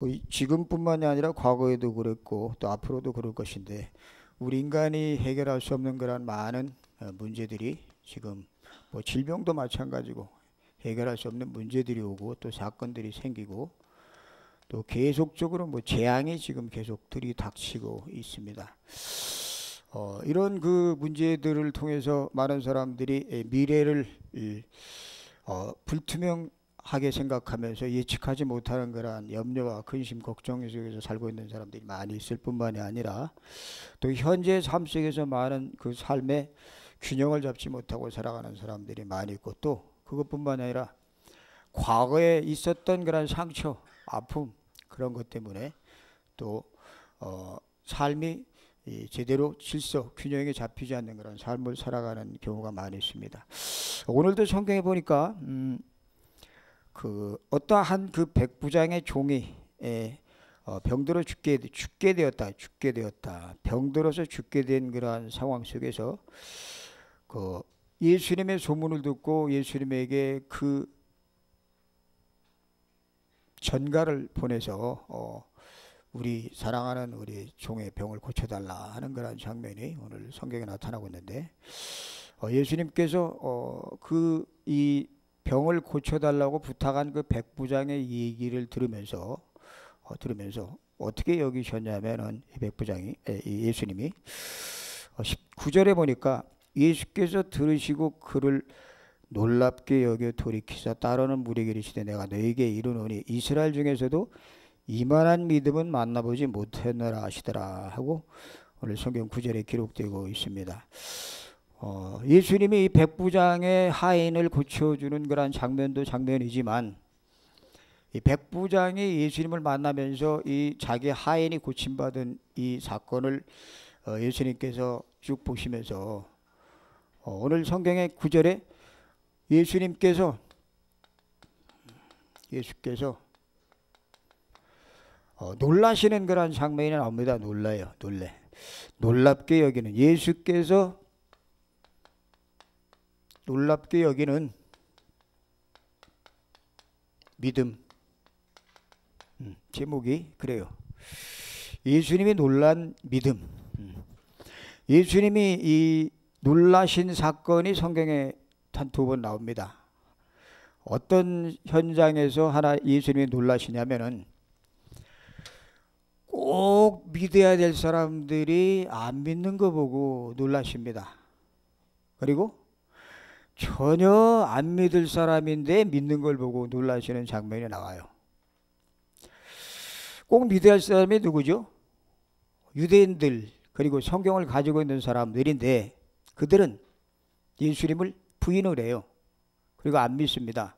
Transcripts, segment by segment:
뭐 지금뿐만이 아니라 과거에도 그랬고 또 앞으로도 그럴 것인데 우리 인간이 해결할 수 없는 그런 많은 어, 문제들이 지금 뭐 질병도 마찬가지고 해결할 수 없는 문제들이 오고 또 사건들이 생기고 또 계속적으로 뭐 재앙이 지금 계속 들이닥치고 있습니다. 어, 이런 그 문제들을 통해서 많은 사람들이 예, 미래를 어, 불투명 하게 생각하면서 예측하지 못하는 그러한 염려와 근심, 걱정 속에서 살고 있는 사람들이 많이 있을 뿐만이 아니라 또 현재 삶 속에서 많은 그 삶의 균형을 잡지 못하고 살아가는 사람들이 많이 있고 또 그것뿐만 아니라 과거에 있었던 그런 상처, 아픔 그런 것 때문에 또 어, 삶이 제대로 질서, 균형이 잡히지 않는 그런 삶을 살아가는 경우가 많이 있습니다. 오늘도 성경에 보니까 음, 그 어떠한 그 백부장의 종이 예, 어, 병들어 죽게 죽게 되었다 죽게 되었다 병들어서 죽게 된 그러한 상황 속에서 그 예수님의 소문을 듣고 예수님에게 그 전가를 보내서 어, 우리 사랑하는 우리 종의 병을 고쳐달라 하는 그런 장면이 오늘 성경에 나타나고 있는데 어, 예수님께서 어, 그이 병을 고쳐달라고 부탁한 그 백부장의 얘기를 들으면서 어, 들으면서 어떻게 여기셨냐면은 이 백부장이 예, 예수님이 어, 19절에 보니까 예수께서 들으시고 그를 놀랍게 여겨 돌이키사 따르는 무리게 이르시되 내가 너에게 이르노니 이스라엘 중에서도 이만한 믿음은 만나보지 못했느라 하시더라 하고 오늘 성경 구절에 기록되고 있습니다. 어, 예수님이 이 백부장의 하인을 고쳐주는 그런 장면도 장면이지만 이 백부장이 예수님을 만나면서 이 자기 하인이 고침받은 이 사건을 어, 예수님께서 쭉 보시면서 어, 오늘 성경의 구절에 예수님께서 예수께서 어, 놀라시는 그런 장면이 나옵니다. 놀라요. 놀래. 놀랍게 여기는 예수께서 놀랍게 여기는 믿음 음, 제목이 그래요. 예수님이 놀란 믿음. 음. 예수님이 이 놀라신 사건이 성경에 한 두 번 나옵니다. 어떤 현장에서 하나 예수님이 놀라시냐면은 꼭 믿어야 될 사람들이 안 믿는 거 보고 놀라십니다. 그리고 전혀 안 믿을 사람인데 믿는 걸 보고 놀라시는 장면이 나와요. 꼭 믿어야 할 사람이 누구죠? 유대인들 그리고 성경을 가지고 있는 사람들인데 그들은 예수님을 부인을 해요. 그리고 안 믿습니다.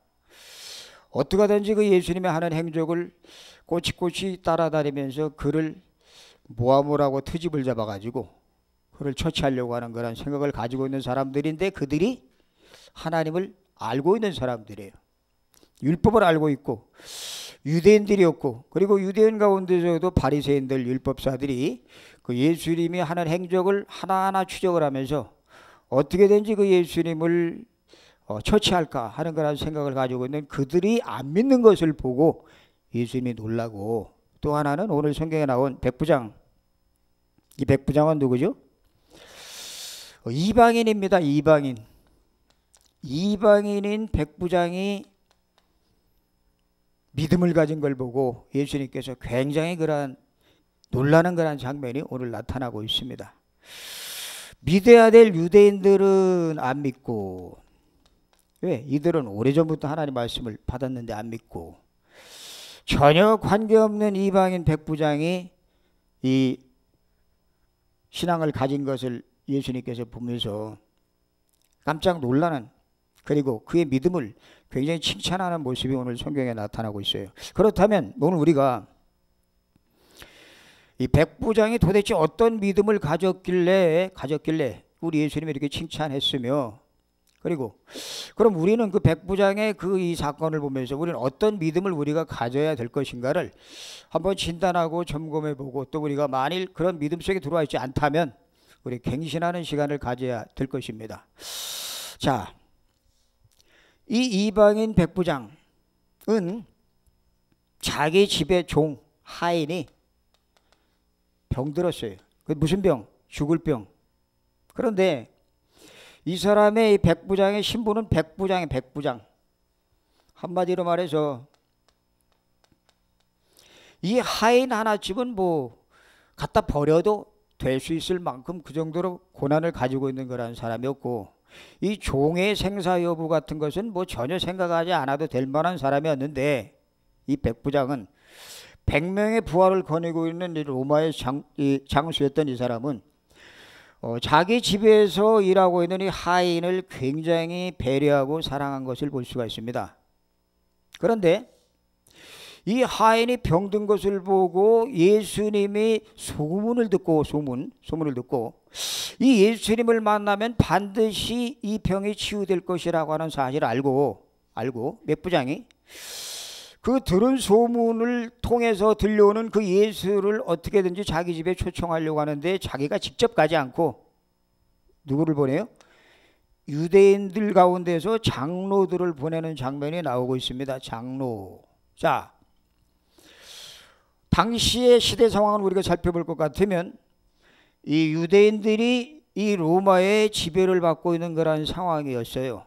어떻게든지 그 예수님의 하는 행적을 꼬치꼬치 따라다니면서 그를 모함을라고 트집을 잡아가지고 그를 처치하려고 하는 그런 생각을 가지고 있는 사람들인데 그들이 하나님을 알고 있는 사람들이에요. 율법을 알고 있고 유대인들이었고 그리고 유대인 가운데서도 바리새인들 율법사들이 그 예수님이 하는 행적을 하나하나 추적을 하면서 어떻게든지 그 예수님을 어, 처치할까 하는 그런 생각을 가지고 있는 그들이 안 믿는 것을 보고 예수님이 놀라고 또 하나는 오늘 성경에 나온 백부장 이 백부장은 누구죠? 어, 이방인입니다. 이방인 이방인인 백부장이 믿음을 가진 걸 보고 예수님께서 굉장히 그러한 놀라는 그러한 장면이 오늘 나타나고 있습니다. 믿어야 될 유대인들은 안 믿고 왜 이들은 오래전부터 하나님 말씀을 받았는데 안 믿고 전혀 관계없는 이방인 백부장이 이 신앙을 가진 것을 예수님께서 보면서 깜짝 놀라는 그리고 그의 믿음을 굉장히 칭찬하는 모습이 오늘 성경에 나타나고 있어요. 그렇다면 오늘 우리가 이 백부장이 도대체 어떤 믿음을 가졌길래 가졌길래 우리 예수님이 이렇게 칭찬했으며 그리고 그럼 우리는 그 백부장의 그 이 사건을 보면서 우리는 어떤 믿음을 우리가 가져야 될 것인가를 한번 진단하고 점검해 보고 또 우리가 만일 그런 믿음 속에 들어와 있지 않다면 우리 갱신하는 시간을 가져야 될 것입니다. 자, 이 이방인 백부장은 자기 집의 종 하인이 병들었어요. 그 무슨 병? 죽을 병. 그런데 이 사람의 이 백부장의 신분은 백부장의 백부장. 한마디로 말해서 이 하인 하나집은 뭐 갖다 버려도 될 수 있을 만큼 그 정도로 고난을 가지고 있는 거라는 사람이었고 이 종의 생사 여부 같은 것은 뭐 전혀 생각하지 않아도 될 만한 사람이었는데 이 백부장은 100명의 부하를 거느리고 있는 이 로마의 장, 이 장수였던 이 사람은 어, 자기 집에서 일하고 있는 이 하인을 굉장히 배려하고 사랑한 것을 볼 수가 있습니다. 그런데 이 하인이 병든 것을 보고 예수님이 소문을 듣고 소문 소문을 듣고 이 예수님을 만나면 반드시 이 병이 치유될 것이라고 하는 사실을 알고 알고 맥 부장이 그 들은 소문을 통해서 들려오는 그 예수를 어떻게든지 자기 집에 초청하려고 하는데 자기가 직접 가지 않고 누구를 보내요? 유대인들 가운데서 장로들을 보내는 장면이 나오고 있습니다. 장로. 자, 당시의 시대 상황을 우리가 살펴볼 것 같으면 이 유대인들이 이 로마의 지배를 받고 있는 거라는 상황이었어요.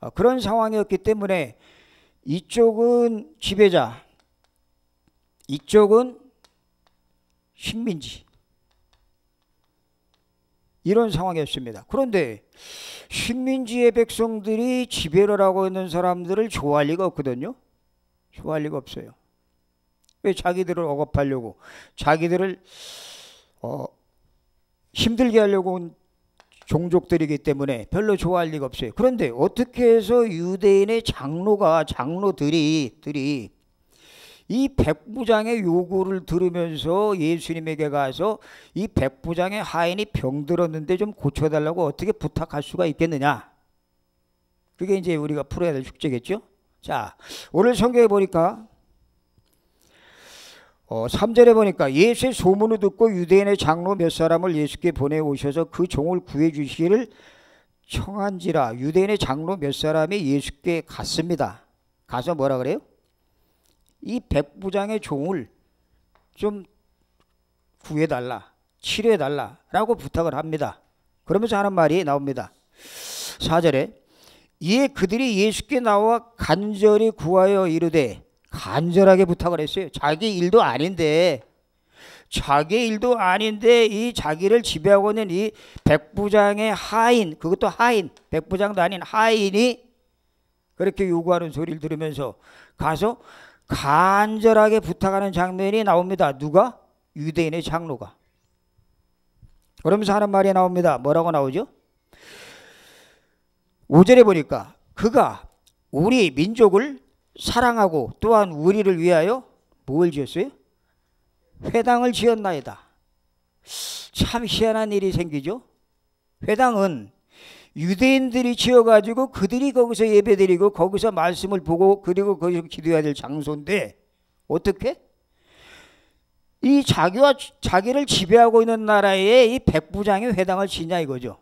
아, 그런 상황이었기 때문에 이쪽은 지배자, 이쪽은 식민지 이런 상황이었습니다. 그런데 식민지의 백성들이 지배를 하고 있는 사람들을 좋아할 리가 없거든요. 좋아할 리가 없어요. 왜 자기들을 억압하려고 자기들을 어, 힘들게 하려고 온 종족들이기 때문에 별로 좋아할 리가 없어요. 그런데 어떻게 해서 유대인의 장로가 장로들이 들이 이 백부장의 요구를 들으면서 예수님에게 가서 이 백부장의 하인이 병들었는데 좀 고쳐달라고 어떻게 부탁할 수가 있겠느냐? 그게 이제 우리가 풀어야 될 숙제겠죠. 자, 오늘 성경에 보니까 어, 3절에 보니까 예수의 소문을 듣고 유대인의 장로 몇 사람을 예수께 보내오셔서 그 종을 구해주시기를 청한지라 유대인의 장로 몇 사람이 예수께 갔습니다. 가서 뭐라 그래요? 이 백부장의 종을 좀 구해달라, 치료해달라 라고 부탁을 합니다. 그러면서 하는 말이 나옵니다. 4절에 이에 예, 그들이 예수께 나와 간절히 구하여 이르되 간절하게 부탁을 했어요. 자기 일도 아닌데 자기 일도 아닌데 이 자기를 지배하고 있는 이 백부장의 하인 그것도 하인 백부장도 아닌 하인이 그렇게 요구하는 소리를 들으면서 가서 간절하게 부탁하는 장면이 나옵니다. 누가? 유대인의 장로가. 그러면서 하는 말이 나옵니다. 뭐라고 나오죠? 5절에 보니까 그가 우리 민족을 사랑하고 또한 우리를 위하여 뭘 지었어요? 회당을 지었나이다. 참 희한한 일이 생기죠. 회당은 유대인들이 지어가지고 그들이 거기서 예배드리고 거기서 말씀을 보고 그리고 거기서 기도해야 될 장소인데 어떻게? 이 자기와 자기를 지배하고 있는 나라에 이 백부장이 회당을 지냐 이거죠.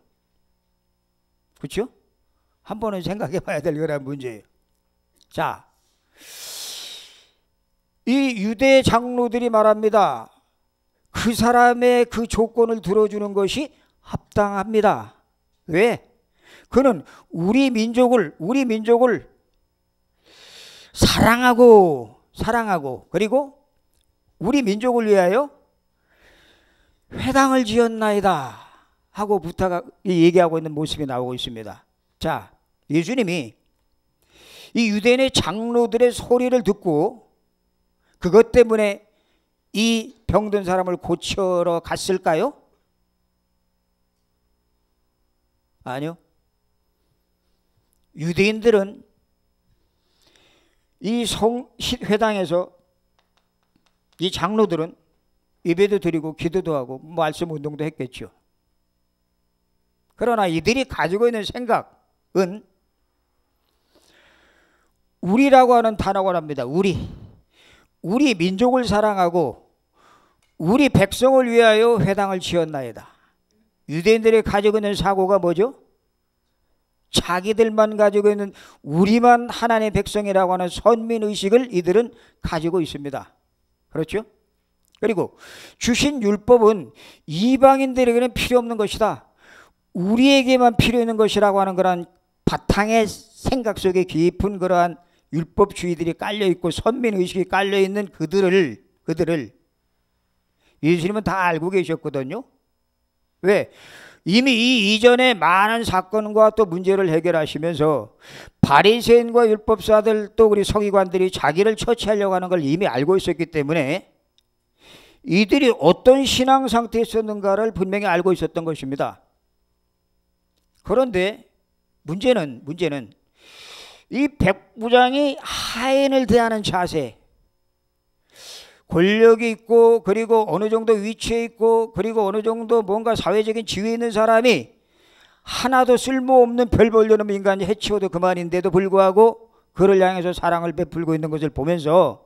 그렇죠? 한 번은 생각해 봐야 될 그런 문제예요. 자, 이 유대 장로들이 말합니다. 그 사람의 그 조건을 들어주는 것이 합당합니다. 왜? 그는 우리 민족을 우리 민족을 사랑하고 사랑하고 그리고 우리 민족을 위하여 회당을 지었나이다 하고 부탁 얘기하고 있는 모습이 나오고 있습니다. 자, 예수님이 이 유대인의 장로들의 소리를 듣고 그것 때문에 이 병든 사람을 고치러 갔을까요? 아니요. 유대인들은 이 성, 회당에서 이 장로들은 예배도 드리고 기도도 하고 말씀 운동도 했겠죠. 그러나 이들이 가지고 있는 생각은 우리라고 하는 단어가 납니다. 우리. 우리 민족을 사랑하고 우리 백성을 위하여 회당을 지었나이다. 유대인들이 가지고 있는 사고가 뭐죠? 자기들만 가지고 있는 우리만 하나님의 백성이라고 하는 선민 의식을 이들은 가지고 있습니다. 그렇죠? 그리고 주신 율법은 이방인들에게는 필요 없는 것이다. 우리에게만 필요 있는 것이라고 하는 그런 바탕의 생각 속에 깊은 그러한 율법주의들이 깔려 있고 선민 의식이 깔려 있는 그들을 그들을 예수님은 다 알고 계셨거든요. 왜? 이미 이 이전에 많은 사건과 또 문제를 해결하시면서 바리새인과 율법사들 또 우리 서기관들이 자기를 처치하려고 하는 걸 이미 알고 있었기 때문에 이들이 어떤 신앙 상태에 있었는가를 분명히 알고 있었던 것입니다. 그런데 문제는 문제는 이 백부장이 하인을 대하는 자세 권력이 있고 그리고 어느 정도 위치에 있고 그리고 어느 정도 뭔가 사회적인 지위에 있는 사람이 하나도 쓸모없는 별 벌려는 인간이 해치워도 그만인데도 불구하고 그를 향해서 사랑을 베풀고 있는 것을 보면서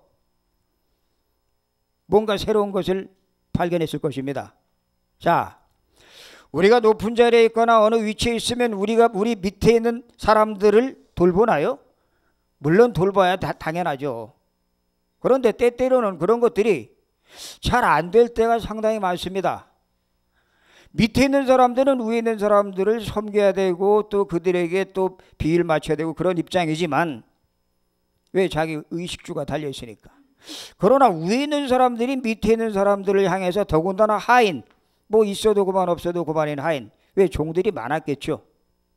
뭔가 새로운 것을 발견했을 것입니다. 자, 우리가 높은 자리에 있거나 어느 위치에 있으면 우리가 우리 밑에 있는 사람들을 돌보나요? 물론 돌봐야 다, 당연하죠. 그런데 때때로는 그런 것들이 잘 안 될 때가 상당히 많습니다. 밑에 있는 사람들은 위에 있는 사람들을 섬겨야 되고 또 그들에게 또 비위를 맞춰야 되고 그런 입장이지만 왜 자기 의식주가 달려 있으니까. 그러나 위에 있는 사람들이 밑에 있는 사람들을 향해서 더군다나 하인 뭐 있어도 그만 없어도 그만인 하인 왜 종들이 많았겠죠.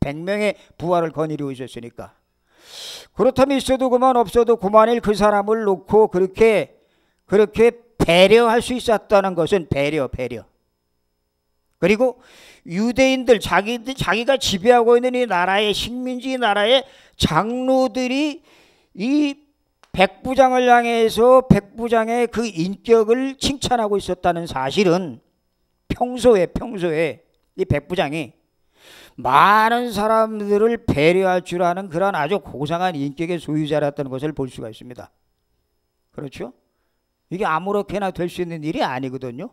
100명의 부하를 거느리고 있었으니까. 그렇다면 있어도 그만 없어도 그만일 그 사람을 놓고 그렇게 그렇게 배려할 수 있었다는 것은 배려 배려. 그리고 유대인들 자기 자기가 지배하고 있는 이 나라의 식민지 나라의 장로들이 이 백부장을 향해서 백부장의 그 인격을 칭찬하고 있었다는 사실은 평소에 평소에 이 백부장이 많은 사람들을 배려할 줄 아는 그런 아주 고상한 인격의 소유자라는 것을 볼 수가 있습니다. 그렇죠? 이게 아무렇게나 될 수 있는 일이 아니거든요.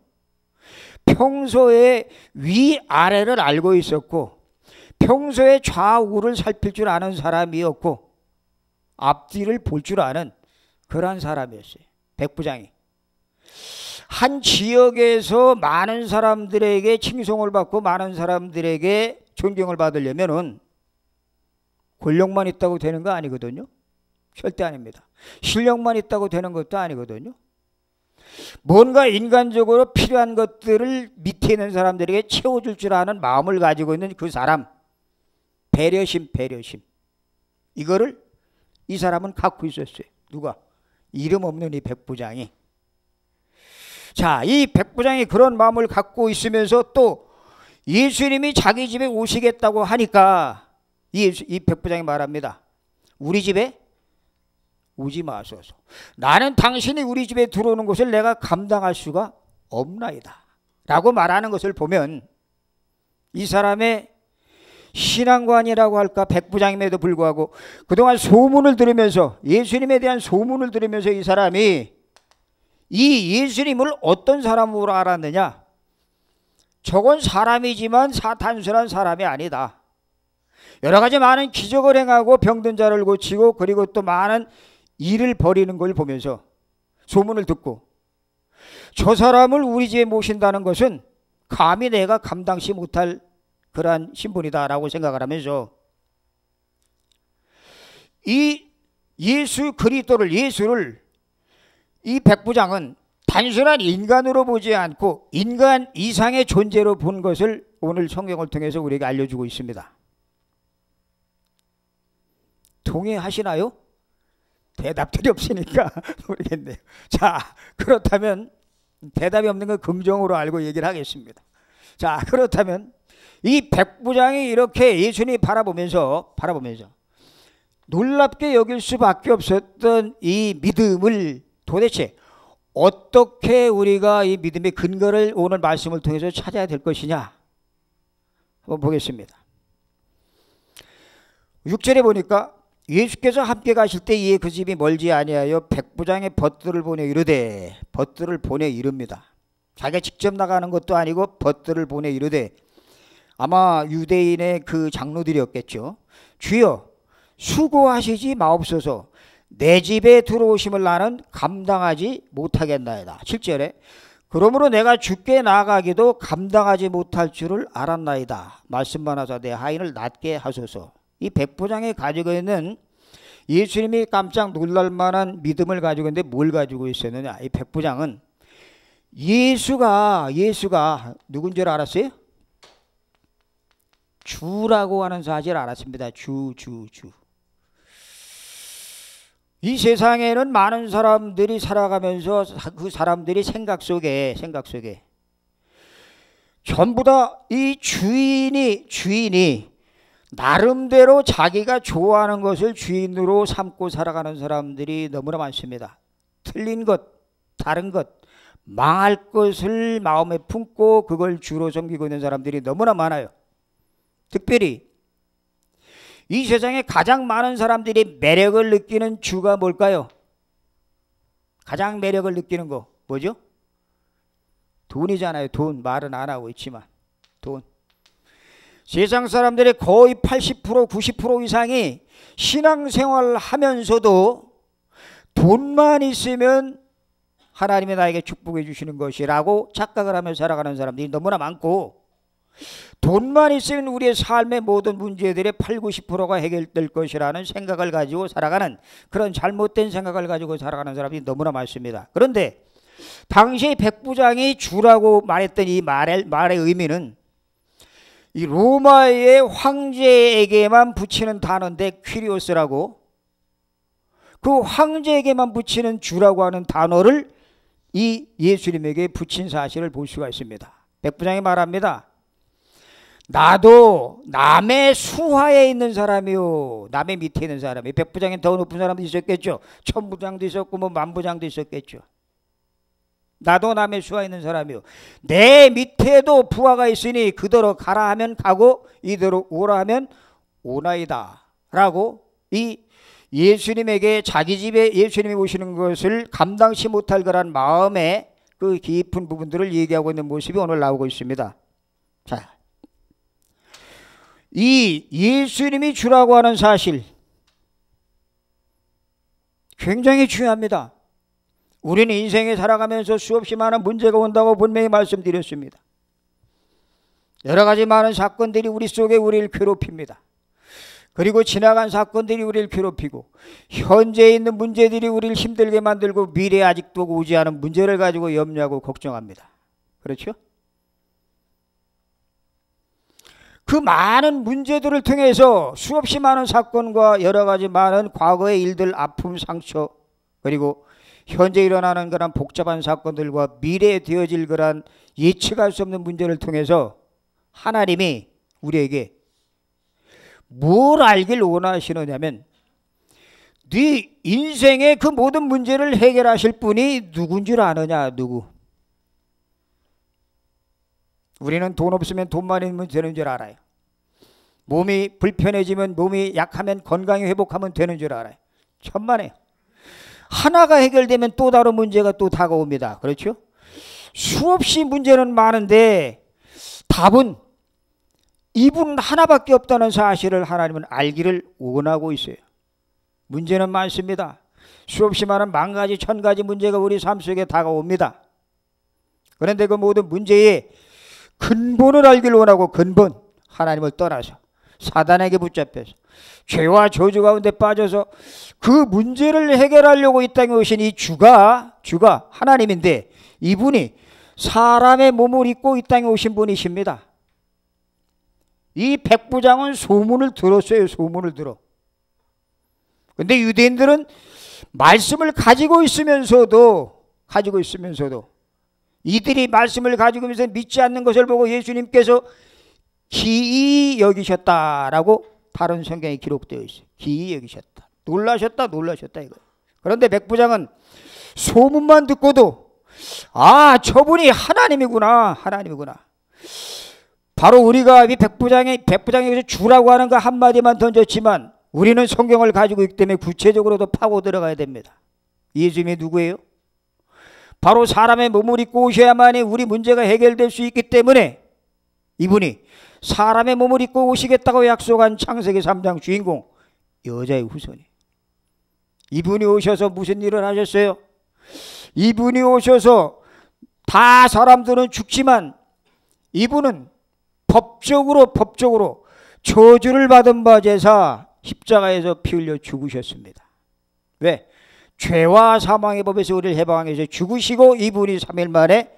평소에 위아래를 알고 있었고 평소에 좌우를 살필 줄 아는 사람이었고 앞뒤를 볼 줄 아는 그런 사람이었어요. 백부장이. 한 지역에서 많은 사람들에게 칭송을 받고 많은 사람들에게 존경을 받으려면은 권력만 있다고 되는 거 아니거든요. 절대 아닙니다. 실력만 있다고 되는 것도 아니거든요. 뭔가 인간적으로 필요한 것들을 밑에 있는 사람들에게 채워줄 줄 아는 마음을 가지고 있는 그 사람. 배려심, 배려심. 이거를 이 사람은 갖고 있었어요. 누가? 이름 없는 이 백부장이. 자, 이 백부장이 그런 마음을 갖고 있으면서 또 예수님이 자기 집에 오시겠다고 하니까 예이 백부장이 말합니다. 우리 집에 오지 마소서. 나는 당신이 우리 집에 들어오는 것을 내가 감당할 수가 없나이다. 라고 말하는 것을 보면 이 사람의 신앙관이라고 할까 백부장임에도 불구하고 그동안 소문을 들으면서 예수님에 대한 소문을 들으면서 이 사람이 이 예수님을 어떤 사람으로 알았느냐 저건 사람이지만 사탄스란 사람이 아니다. 여러 가지 많은 기적을 행하고 병든 자를 고치고 그리고 또 많은 일을 벌이는 걸 보면서 소문을 듣고 저 사람을 우리 집에 모신다는 것은 감히 내가 감당치 못할 그러한 신분이다라고 생각을 하면서 이 예수 그리스도를 예수를 이 백부장은 단순한 인간으로 보지 않고 인간 이상의 존재로 본 것을 오늘 성경을 통해서 우리에게 알려주고 있습니다. 동의하시나요? 대답들이 없으니까 모르겠네요. 자, 그렇다면 대답이 없는 건 긍정으로 알고 얘기를 하겠습니다. 자, 그렇다면 이 백부장이 이렇게 예수님 바라보면서 바라보면서 놀랍게 여길 수밖에 없었던 이 믿음을 도대체 어떻게 우리가 이 믿음의 근거를 오늘 말씀을 통해서 찾아야 될 것이냐 한번 보겠습니다. 6절에 보니까 예수께서 함께 가실 때 이에 그 집이 멀지 아니하여 백부장의 벗들을 보내 이르되 벗들을 보내 이릅니다. 자기가 직접 나가는 것도 아니고 벗들을 보내 이르되 아마 유대인의 그 장로들이었겠죠. 주여 수고하시지 마옵소서 내 집에 들어오심을 나는 감당하지 못하겠나이다. 7절에 그러므로 내가 죽게 나가기도 감당하지 못할 줄을 알았나이다. 말씀만 하자 내 하인을 낫게 하소서. 이 백부장이 가지고 있는 예수님이 깜짝 놀랄만한 믿음을 가지고 있는데 뭘 가지고 있었느냐. 이 백부장은 예수가 예수가 누군 줄 알았어요? 주라고 하는 사실 알았습니다. 주 주, 주. 이 세상에는 많은 사람들이 살아가면서 그 사람들이 생각 속에 생각 속에 전부 다 이 주인이 주인이 나름대로 자기가 좋아하는 것을 주인으로 삼고 살아가는 사람들이 너무나 많습니다. 틀린 것, 다른 것, 망할 것을 마음에 품고 그걸 주로 섬기고 있는 사람들이 너무나 많아요. 특별히 이 세상에 가장 많은 사람들이 매력을 느끼는 주가 뭘까요? 가장 매력을 느끼는 거 뭐죠? 돈이잖아요. 돈 말은 안 하고 있지만 돈. 세상 사람들의 거의 80% 90% 이상이 신앙생활 하면서도 돈만 있으면 하나님이 나에게 축복해 주시는 것이라고 착각을 하며 살아가는 사람들이 너무나 많고 돈만 있으면 우리의 삶의 모든 문제들의 8, 90%가 해결될 것이라는 생각을 가지고 살아가는 그런 잘못된 생각을 가지고 살아가는 사람이 너무나 많습니다. 그런데 당시 백부장이 주라고 말했던 이 말의, 말의 의미는 이 로마의 황제에게만 붙이는 단어인데 퀴리오스라고 그 황제에게만 붙이는 주라고 하는 단어를 이 예수님에게 붙인 사실을 볼 수가 있습니다. 백부장이 말합니다. 나도 남의 수하에 있는 사람이요. 남의 밑에 있는 사람이. 백부장엔 더 높은 사람도 있었겠죠. 천부장도 있었고, 뭐 만부장도 있었겠죠. 나도 남의 수하에 있는 사람이요. 내 밑에도 부하가 있으니 그대로 가라 하면 가고, 이대로 오라 하면 오나이다. 라고 이 예수님에게 자기 집에 예수님이 오시는 것을 감당치 못할 거란 마음에 그 깊은 부분들을 얘기하고 있는 모습이 오늘 나오고 있습니다. 자, 이 예수님이 주라고 하는 사실 굉장히 중요합니다. 우리는 인생에 살아가면서 수없이 많은 문제가 온다고 분명히 말씀드렸습니다. 여러 가지 많은 사건들이 우리 속에 우리를 괴롭힙니다. 그리고 지나간 사건들이 우리를 괴롭히고 현재 있는 문제들이 우리를 힘들게 만들고 미래에 아직도 오지 않은 문제를 가지고 염려하고 걱정합니다. 그렇죠? 그 많은 문제들을 통해서 수없이 많은 사건과 여러 가지 많은 과거의 일들, 아픔, 상처 그리고 현재 일어나는 그런 복잡한 사건들과 미래에 되어질 그런 예측할 수 없는 문제를 통해서 하나님이 우리에게 뭘 알길 원하시느냐면 네 인생의 그 모든 문제를 해결하실 분이 누군 줄 아느냐 누구 우리는 돈 없으면 돈만 있는 되는 줄 알아요 몸이 불편해지면 몸이 약하면 건강이 회복하면 되는 줄 알아요. 천만에. 하나가 해결되면 또 다른 문제가 또 다가옵니다. 그렇죠? 수없이 문제는 많은데 답은 이분 하나밖에 없다는 사실을 하나님은 알기를 원하고 있어요. 문제는 많습니다. 수없이 많은 만 가지 천 가지 문제가 우리 삶 속에 다가옵니다. 그런데 그 모든 문제의 근본을 알기를 원하고 근본 하나님을 떠나서 사단에게 붙잡혀서 죄와 저주 가운데 빠져서 그 문제를 해결하려고 이 땅에 오신 이 주가 주가 하나님인데 이분이 사람의 몸을 입고 이 땅에 오신 분이십니다. 이 백부장은 소문을 들었어요. 소문을 들어. 근데 유대인들은 말씀을 가지고 있으면서도 가지고 있으면서도 이들이 말씀을 가지고 있으면서 믿지 않는 것을 보고 예수님께서 기이 여기셨다라고 다른 성경에 기록되어 있어요. 기이 여기셨다. 놀라셨다 놀라셨다 이거. 그런데 백부장은 소문만 듣고도 아 저분이 하나님이구나 하나님이구나. 바로 우리가 이 백부장의 백부장에게서 주라고 하는 거 한마디만 던졌지만 우리는 성경을 가지고 있기 때문에 구체적으로도 파고 들어가야 됩니다. 예수님이 누구예요? 바로 사람의 몸을 입고 오셔야만이 우리 문제가 해결될 수 있기 때문에 이분이 사람의 몸을 입고 오시겠다고 약속한 창세기 3장 주인공 여자의 후손이 이분이 오셔서 무슨 일을 하셨어요? 이분이 오셔서 다 사람들은 죽지만 이분은 법적으로 법적으로 저주를 받은 바 제사 십자가에서 피 흘려 죽으셨습니다. 왜? 죄와 사망의 법에서 우리를 해방해서 죽으시고 이분이 3일 만에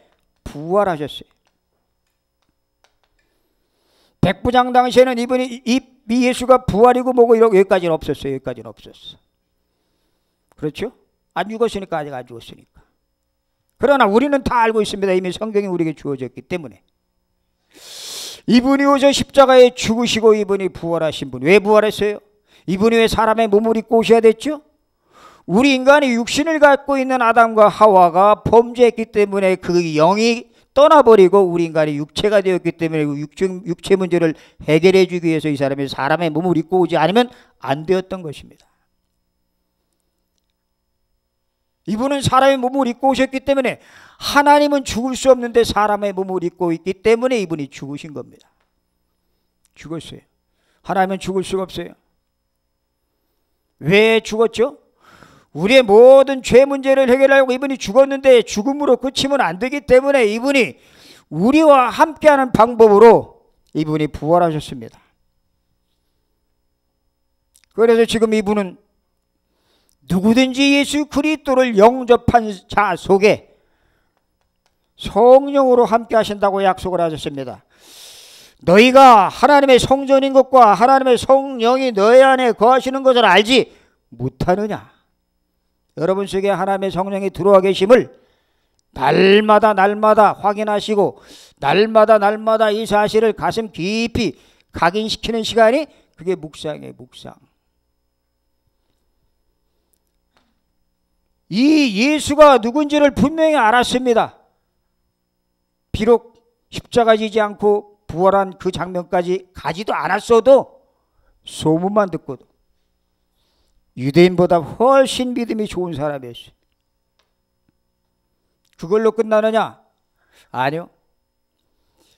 부활하셨어요. 백부장 당시에는 이분이 이, 예수가 부활이고 뭐고 이러고 여기까지는 없었어요. 여기까지는 없었어. 그렇죠? 안 죽었으니까 아직 안 죽었으니까. 그러나 우리는 다 알고 있습니다. 이미 성경이 우리에게 주어졌기 때문에. 이분이 오셔 십자가에 죽으시고 이분이 부활하신 분. 왜 부활했어요? 이분이 왜 사람의 몸을 입고 오셔야 됐죠? 우리 인간이 육신을 갖고 있는 아담과 하와가 범죄했기 때문에 그 영이 떠나버리고 우리 인간이 육체가 되었기 때문에 그 육체, 육체 문제를 해결해 주기 위해서 이 사람이 사람의 몸을 입고 오지 않으면 안 되었던 것입니다. 이분은 사람의 몸을 입고 오셨기 때문에 하나님은 죽을 수 없는데 사람의 몸을 입고 있기 때문에 이분이 죽으신 겁니다. 죽었어요. 하나님은 죽을 수가 없어요. 왜 죽었죠? 우리의 모든 죄 문제를 해결하려고 이분이 죽었는데 죽음으로 그치면 안 되기 때문에 이분이 우리와 함께하는 방법으로 이분이 부활하셨습니다. 그래서 지금 이분은 누구든지 예수 그리스도를 영접한 자 속에 성령으로 함께 하신다고 약속을 하셨습니다. 너희가 하나님의 성전인 것과 하나님의 성령이 너희 안에 거하시는 것을 알지 못하느냐? 여러분 속에 하나님의 성령이 들어와 계심을 날마다 날마다 확인하시고 날마다 날마다 이 사실을 가슴 깊이 각인시키는 시간이 그게 묵상이에요 묵상 이 예수가 누군지를 분명히 알았습니다 비록 십자가 지지 않고 부활한 그 장면까지 가지도 않았어도 소문만 듣고도 유대인보다 훨씬 믿음이 좋은 사람이었어요. 그걸로 끝나느냐? 아니요.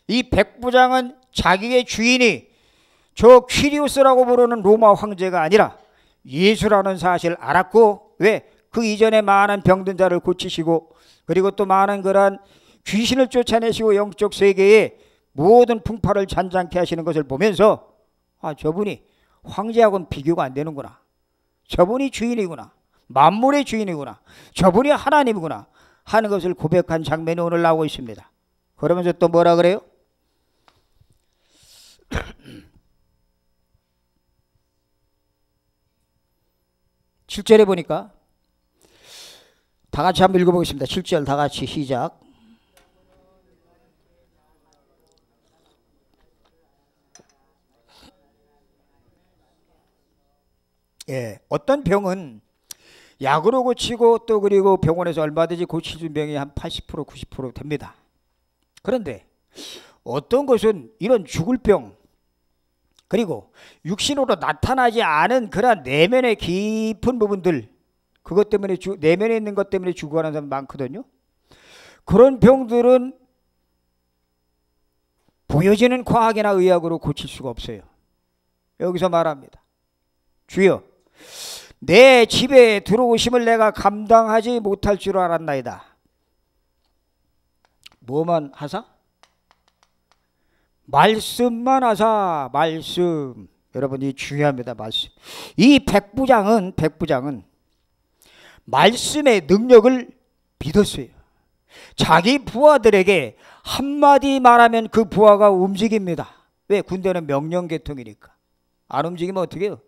이 백부장은 자기의 주인이 저 퀴리우스라고 부르는 로마 황제가 아니라 예수라는 사실 알았고 왜? 그 이전에 많은 병든 자를 고치시고 그리고 또 많은 그러 귀신을 쫓아내시고 영적 세계에 모든 풍파를 잔잔케 하시는 것을 보면서 아 저분이 황제하고는 비교가 안 되는구나. 저분이 주인이구나. 만물의 주인이구나. 저분이 하나님이구나. 하는 것을 고백한 장면이 오늘 나오고 있습니다. 그러면서 또 뭐라 그래요? 7절에 보니까 다 같이 한번 읽어보겠습니다. 7절다 같이 시작. 예, 어떤 병은 약으로 고치고 또 그리고 병원에서 얼마든지 고치는 병이 한 80% 90% 됩니다. 그런데 어떤 것은 이런 죽을 병 그리고 육신으로 나타나지 않은 그러한 내면의 깊은 부분들 그것 때문에 주, 내면에 있는 것 때문에 죽어가는 사람 많거든요. 그런 병들은 보여지는 과학이나 의학으로 고칠 수가 없어요. 여기서 말합니다. 주여 내 집에 들어오심을 내가 감당하지 못할 줄 알았나이다. 뭐만 하사? 말씀만 하사 말씀 여러분이 중요합니다 말씀 이 백부장은 백부장은 말씀의 능력을 믿었어요 자기 부하들에게 한마디 말하면 그 부하가 움직입니다 왜 군대는 명령계통이니까 안 움직이면 어떻게 해요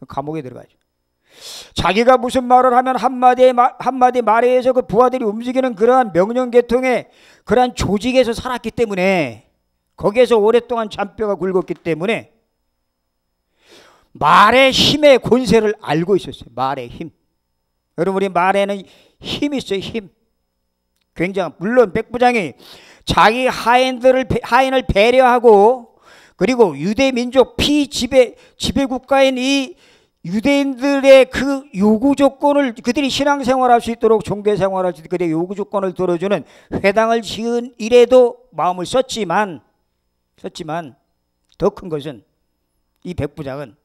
그 감옥에 들어가죠. 자기가 무슨 말을 하면 한마디 한마디 말에 의해서 그 부하들이 움직이는 그러한 명령 계통의 그러한 조직에서 살았기 때문에 거기에서 오랫동안 잔뼈가 굵었기 때문에 말의 힘의 권세를 알고 있었어요. 말의 힘. 여러분 이 말에는 힘이 있어요. 힘. 굉장한 물론 백부장이 자기 하인들을 하인을 배려하고 그리고 유대 민족 피지배 지배 국가인 이 유대인들의 그 요구 조건을 그들이 신앙생활할 수 있도록 종교생활할 수 있도록 그들의 요구 조건을 들어주는 회당을 지은 일에도 마음을 썼지만 썼지만 더 큰 것은 이 백부장은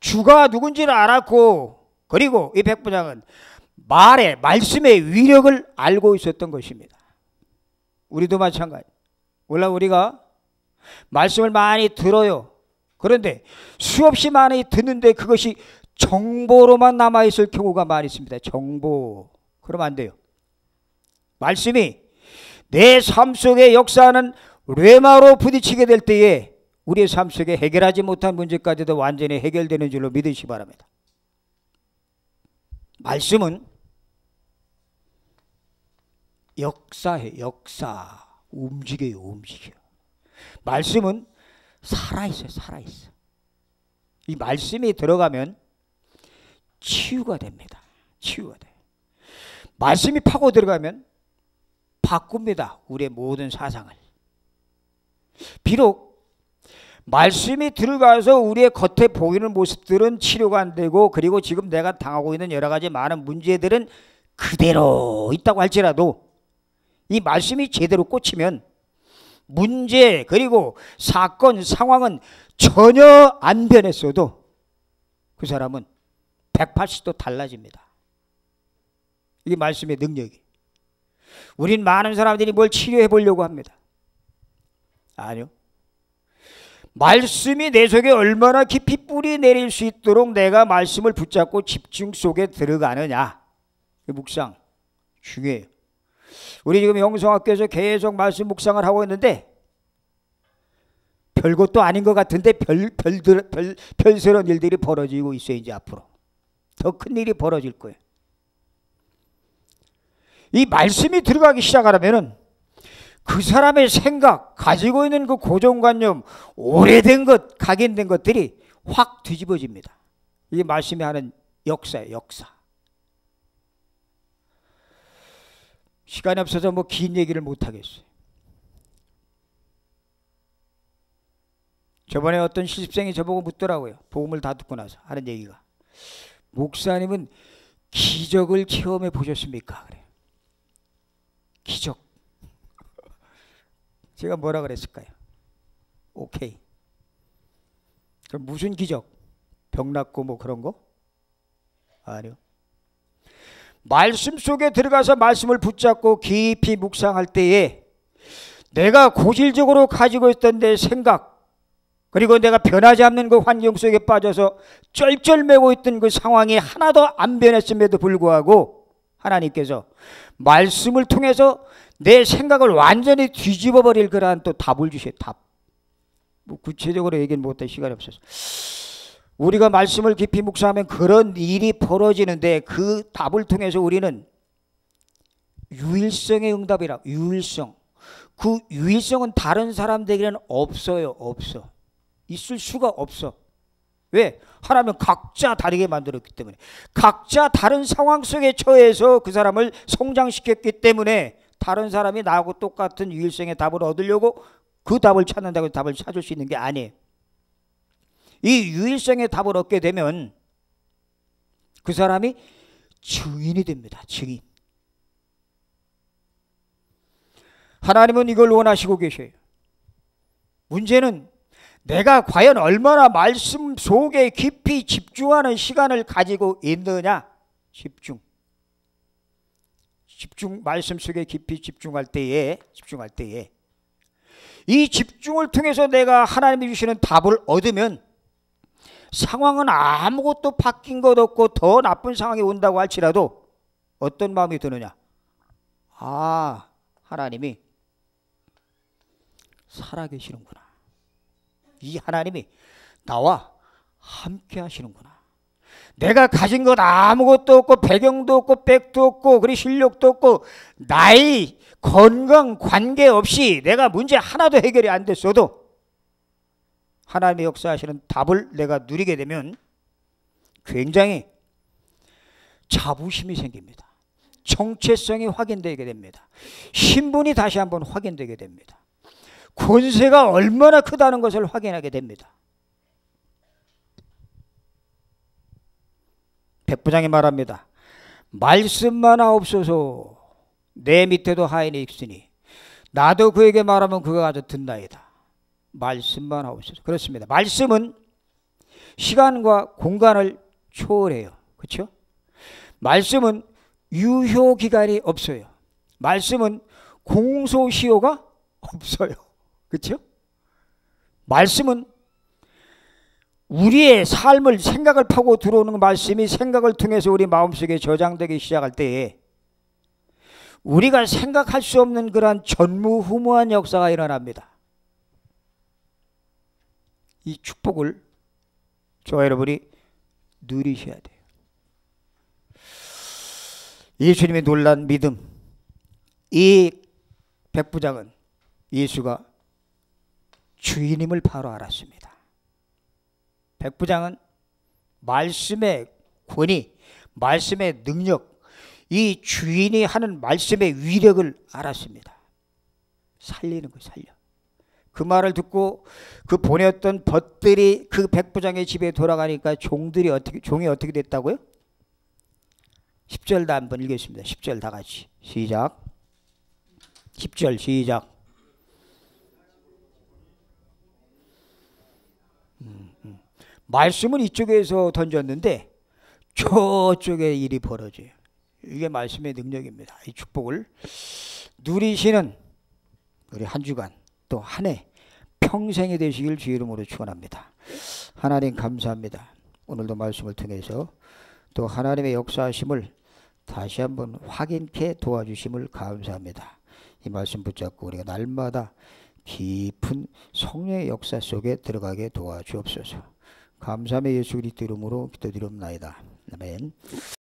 주가 누군지를 알았고 그리고 이 백부장은 말의 말씀의 위력을 알고 있었던 것입니다. 우리도 마찬가지. 원래 우리가 말씀을 많이 들어요. 그런데 수없이 많이 듣는데 그것이 정보로만 남아있을 경우가 많이 있습니다. 정보. 그럼 안 돼요. 말씀이 내 삶 속에 역사하는 레마로 부딪히게 될 때에 우리의 삶 속에 해결하지 못한 문제까지도 완전히 해결되는 줄로 믿으시 바랍니다. 말씀은 역사해, 역사. 움직여요, 움직여. 말씀은 살아있어요. 살아있어. 이 말씀이 들어가면 치유가 됩니다. 치유가 돼. 말씀이 파고 들어가면 바꿉니다. 우리의 모든 사상을. 비록 말씀이 들어가서 우리의 겉에 보이는 모습들은 치료가 안 되고 그리고 지금 내가 당하고 있는 여러 가지 많은 문제들은 그대로 있다고 할지라도 이 말씀이 제대로 꽂히면 문제 그리고 사건 상황은 전혀 안 변했어도 그 사람은 180도 달라집니다. 이게 말씀의 능력이. 우린 많은 사람들이 뭘 치료해 보려고 합니다. 아니요. 말씀이 내 속에 얼마나 깊이 뿌리 내릴 수 있도록 내가 말씀을 붙잡고 집중 속에 들어가느냐. 묵상 중요해요. 우리 지금 영성학교에서 계속 말씀 묵상을 하고 있는데 별것도 아닌 것 같은데 별, 별들, 별, 별스러운 일들이 벌어지고 있어요. 이제 앞으로. 더 큰 일이 벌어질 거예요. 이 말씀이 들어가기 시작하려면은 그 사람의 생각, 가지고 있는 그 고정관념, 오래된 것, 각인된 것들이 확 뒤집어집니다. 이게 말씀이 하는 역사예요, 역사. 시간이 없어서 뭐 긴 얘기를 못 하겠어요. 저번에 어떤 실습생이 저보고 묻더라고요. 복음을 다 듣고 나서 하는 얘기가. 목사님은 기적을 체험해 보셨습니까? 그래. 기적. 제가 뭐라 그랬을까요? 오케이. 그럼 무슨 기적? 병 났고 뭐 그런 거? 아니요. 말씀 속에 들어가서 말씀을 붙잡고 깊이 묵상할 때에 내가 고질적으로 가지고 있던 내 생각 그리고 내가 변하지 않는 그 환경 속에 빠져서 쩔쩔매고 있던 그 상황이 하나도 안 변했음에도 불구하고 하나님께서 말씀을 통해서 내 생각을 완전히 뒤집어 버릴 거라는 또 답을 주셔요. 답. 뭐 구체적으로 얘기는 못할 시간이 없어서. 우리가 말씀을 깊이 묵상하면 그런 일이 벌어지는데 그 답을 통해서 우리는 유일성의 응답이라 유일성 그 유일성은 다른 사람들에게는 없어요 없어 있을 수가 없어 왜? 하나면 각자 다르게 만들었기 때문에 각자 다른 상황 속에 처해서 그 사람을 성장시켰기 때문에 다른 사람이 나하고 똑같은 유일성의 답을 얻으려고 그 답을 찾는다고 답을 찾을 수 있는 게 아니에요 이 유일성의 답을 얻게 되면 그 사람이 증인이 됩니다. 증인. 하나님은 이걸 원하시고 계셔요. 문제는 내가 과연 얼마나 말씀 속에 깊이 집중하는 시간을 가지고 있느냐? 집중. 집중 말씀 속에 깊이 집중할 때에 집중할 때에 이 집중을 통해서 내가 하나님이 주시는 답을 얻으면 상황은 아무것도 바뀐 것 없고 더 나쁜 상황이 온다고 할지라도 어떤 마음이 드느냐? 아, 하나님이 살아계시는구나. 이 하나님이 나와 함께 하시는구나. 내가 가진 것 아무것도 없고 배경도 없고 백도 없고 그리 실력도 없고 나이 건강 관계 없이 내가 문제 하나도 해결이 안 됐어도 하나님의 역사하시는 답을 내가 누리게 되면 굉장히 자부심이 생깁니다. 정체성이 확인되게 됩니다. 신분이 다시 한번 확인되게 됩니다. 권세가 얼마나 크다는 것을 확인하게 됩니다. 백부장이 말합니다. 말씀만 하옵서내 밑에도 하인이 있으니 나도 그에게 말하면 그가 가서 듣나이다. 말씀만 하옵소서. 그렇습니다. 말씀은 시간과 공간을 초월해요. 그렇죠? 말씀은 유효 기간이 없어요. 말씀은 공소시효가 없어요. 그렇죠? 말씀은 우리의 삶을 생각을 파고 들어오는 말씀이 생각을 통해서 우리 마음속에 저장되기 시작할 때에 우리가 생각할 수 없는 그러한 전무후무한 역사가 일어납니다. 이 축복을 저와 여러분이 누리셔야 돼요. 예수님의 놀란 믿음, 이 백부장은 예수가 주인임을 바로 알았습니다. 백부장은 말씀의 권위, 말씀의 능력, 이 주인이 하는 말씀의 위력을 알았습니다. 살리는 거 살려. 그 말을 듣고 그 보냈던 벗들이 그 백부장의 집에 돌아가니까 종들이 어떻게 종이 어떻게 됐다고요? 10절도 한번 읽겠습니다. 10절 다 같이 시작 10절 시작 음, 말씀은 이쪽에서 던졌는데 저쪽에 일이 벌어져요. 이게 말씀의 능력입니다. 이 축복을 누리시는 우리 한 주간 또한해 평생이 되시길 주 이름으로 축원합니다. 하나님 감사합니다. 오늘도 말씀을 통해서 또 하나님의 역사하심을 다시 한번 확인케 도와주심을 감사합니다. 이 말씀 붙잡고 우리가 날마다 깊은 성령의 역사 속에 들어가게 도와주옵소서. 감사함의 예수 그리스도 이름으로 기도드리나이다 아멘.